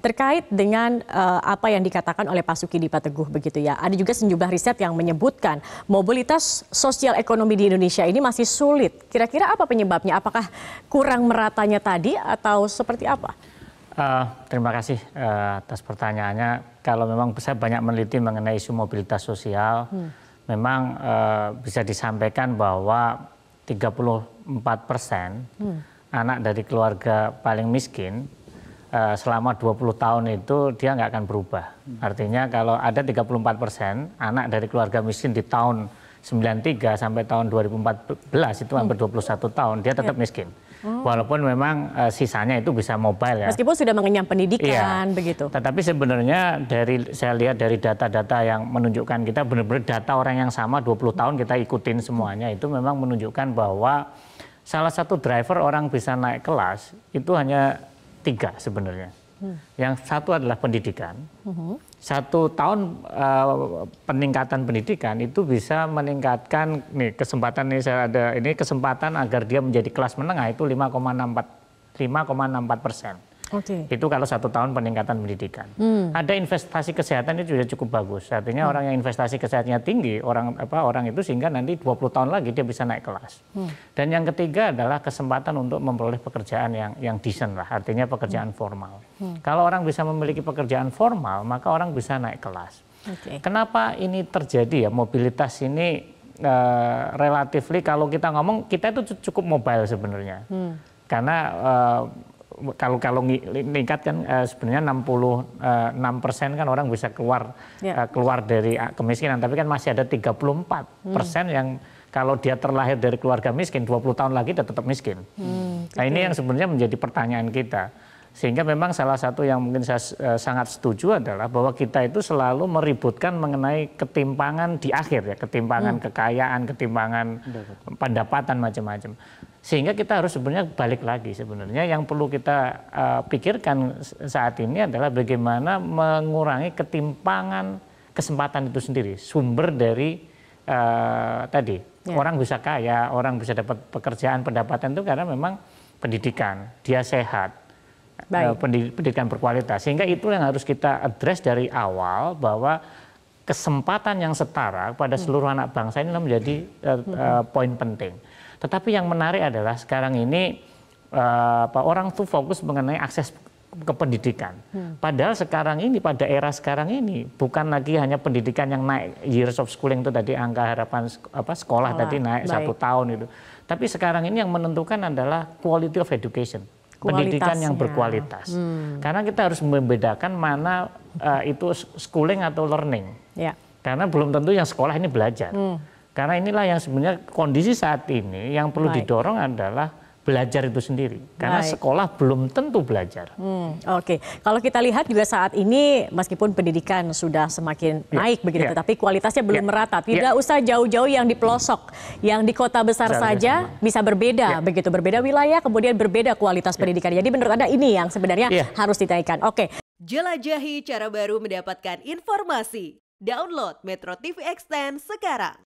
Terkait dengan uh, apa yang dikatakan oleh Pak Suki Dipa Teguh begitu ya, ada juga sejumlah riset yang menyebutkan mobilitas sosial ekonomi di Indonesia ini masih sulit. Kira-kira apa penyebabnya? Apakah kurang meratanya tadi atau seperti apa? Uh, terima kasih uh, atas pertanyaannya. Kalau memang saya banyak meneliti mengenai isu mobilitas sosial, hmm. memang uh, bisa disampaikan bahwa 34 persen hmm. anak dari keluarga paling miskin Eh, selama 20 tahun itu dia nggak akan berubah. Artinya kalau ada 34 persen anak dari keluarga miskin di tahun 93 sampai tahun 2014 itu hampir 21 hmm. tahun dia tetap iya. miskin. Oh. Walaupun memang uh, sisanya itu bisa mobile ya. Meskipun sudah mengenyam pendidikan iya. begitu. Tetapi sebenarnya dari saya lihat dari data-data yang menunjukkan kita benar-benar data orang yang sama 20 tahun kita ikutin semuanya itu memang menunjukkan bahwa salah satu driver orang bisa naik kelas itu hanya tiga sebenarnya. Hmm. Yang satu adalah pendidikan. Hmm. Satu tahun uh, peningkatan pendidikan itu bisa meningkatkan nih kesempatan ini saya ada ini kesempatan agar dia menjadi kelas menengah itu 5,64 5,64 persen. Okay. Itu kalau satu tahun peningkatan pendidikan. Hmm. Ada investasi kesehatan itu juga cukup bagus. Artinya hmm. orang yang investasi kesehatannya tinggi, orang apa orang itu sehingga nanti 20 tahun lagi dia bisa naik kelas. Hmm. Dan yang ketiga adalah kesempatan untuk memperoleh pekerjaan yang yang decent lah, artinya pekerjaan hmm. formal. Hmm. Kalau orang bisa memiliki pekerjaan formal, maka orang bisa naik kelas. Okay. Kenapa ini terjadi ya mobilitas ini uh, eh, relatifly kalau kita ngomong kita itu cukup mobile sebenarnya. Hmm. Karena uh, kalau kalau meningkat kan uh, sebenarnya 66 eh, persen kan orang bisa keluar yeah. Ya. uh, keluar dari ah, kemiskinan, tapi kan masih ada 34 persen hmm. yang kalau dia terlahir dari keluarga miskin 20 tahun lagi dia tetap miskin. Hmm, gitu nah ini ya. yang sebenarnya menjadi pertanyaan kita. Sehingga memang salah satu yang mungkin saya uh, sangat setuju adalah bahwa kita itu selalu meributkan mengenai ketimpangan di akhir ya, ketimpangan hmm. kekayaan, ketimpangan pendapatan macam-macam sehingga kita harus sebenarnya balik lagi sebenarnya yang perlu kita uh, pikirkan saat ini adalah bagaimana mengurangi ketimpangan kesempatan itu sendiri sumber dari uh, tadi ya. orang bisa kaya orang bisa dapat pekerjaan pendapatan itu karena memang pendidikan dia sehat Uh, pendidikan berkualitas sehingga itu yang harus kita address dari awal bahwa kesempatan yang setara pada hmm. seluruh hmm. anak bangsa ini menjadi uh, hmm. uh, poin penting tetapi yang menarik adalah sekarang ini uh, orang tuh fokus mengenai akses ke pendidikan. Hmm. Padahal sekarang ini pada era sekarang ini bukan lagi hanya pendidikan yang naik years of schooling itu tadi angka harapan apa sekolah, sekolah. tadi naik Baik. satu tahun itu. Tapi sekarang ini yang menentukan adalah quality of education. Pendidikan yang berkualitas. Hmm. Karena kita harus membedakan mana uh, itu schooling atau learning. Ya. Karena belum tentu yang sekolah ini belajar. Hmm. Karena inilah yang sebenarnya kondisi saat ini yang perlu Baik. didorong adalah belajar itu sendiri karena Baik. sekolah belum tentu belajar. Hmm, Oke, okay. kalau kita lihat juga saat ini meskipun pendidikan sudah semakin yeah. naik begitu, yeah. Ya. tapi kualitasnya belum yeah. merata. Ya. Tidak yeah. usah jauh-jauh yang di pelosok, yang di kota besar saja sama. bisa berbeda yeah. begitu, berbeda wilayah, kemudian berbeda kualitas yeah. pendidikan. Jadi menurut anda ini yang sebenarnya yeah. harus ditekan. Oke, okay. jelajahi cara baru mendapatkan informasi. Download Metro TV Extend sekarang.